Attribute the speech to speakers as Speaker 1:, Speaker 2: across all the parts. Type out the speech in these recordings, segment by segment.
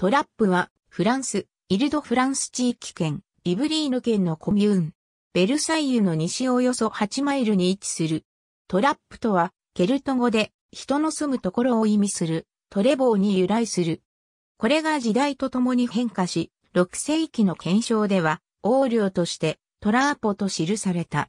Speaker 1: トラップは、フランス、イルド・フランス地域圏、イブリーヌ県のコミューン。ベルサイユの西およそ8マイルに位置する。トラップとは、ケルト語で、人の住むところを意味する、トレボーに由来する。これが時代とともに変化し、6世紀の検証では、王領として、トラーポと記された。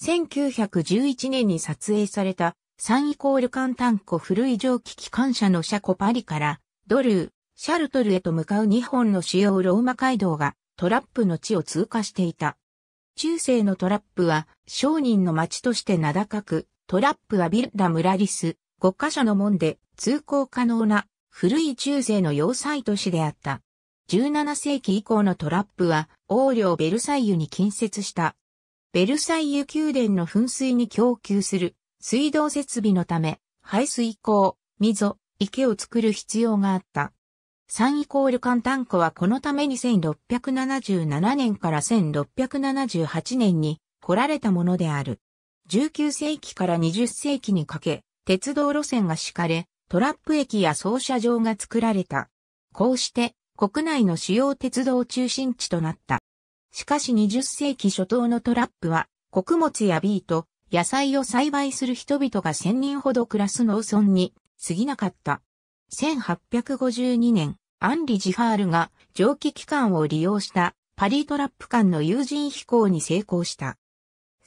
Speaker 1: 1911年に撮影された、サンイコールカンタンコ古い蒸気機関車の車庫パリから、ドルー、シャルトルへと向かう2本の主要ローマ街道がトラップの地を通過していた。中世のトラップは商人の町として名高く、トラップはビルダ・ムラリス、5カ所の門で通行可能な古い中世の要塞都市であった。17世紀以降のトラップは王領ベルサイユに近接した。ベルサイユ宮殿の噴水に供給する水道設備のため、排水溝、溝、池を作る必要があった。3イコール簡単庫はこのために1677年から1678年に来られたものである。19世紀から20世紀にかけ、鉄道路線が敷かれ、トラップ駅や操車場が作られた。こうして、国内の主要鉄道中心地となった。しかし20世紀初頭のトラップは、穀物やビート、野菜を栽培する人々が1000人ほど暮らす農村に過ぎなかった。1852年、アンリ・ジファールが蒸気機関を利用したパリートラップ間の有人飛行に成功した。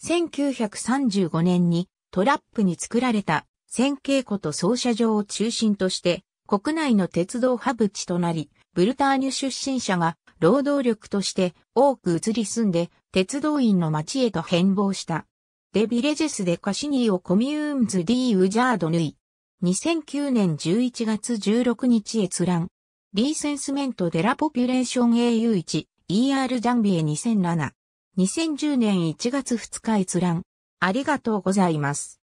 Speaker 1: 1935年にトラップに作られた線形庫と操車場を中心として国内の鉄道ハブ地となり、ブルターニュ出身者が労働力として多く移り住んで鉄道員の町へと変貌した。デビレジェスでカシニーをコミューンズ・ディー・ウジャード・ヌイ。2009年11月16日閲覧。リーセンスメントデラポピュレーション AU1、ER ジャンビエ2007。2010年1月2日閲覧。ありがとうございます。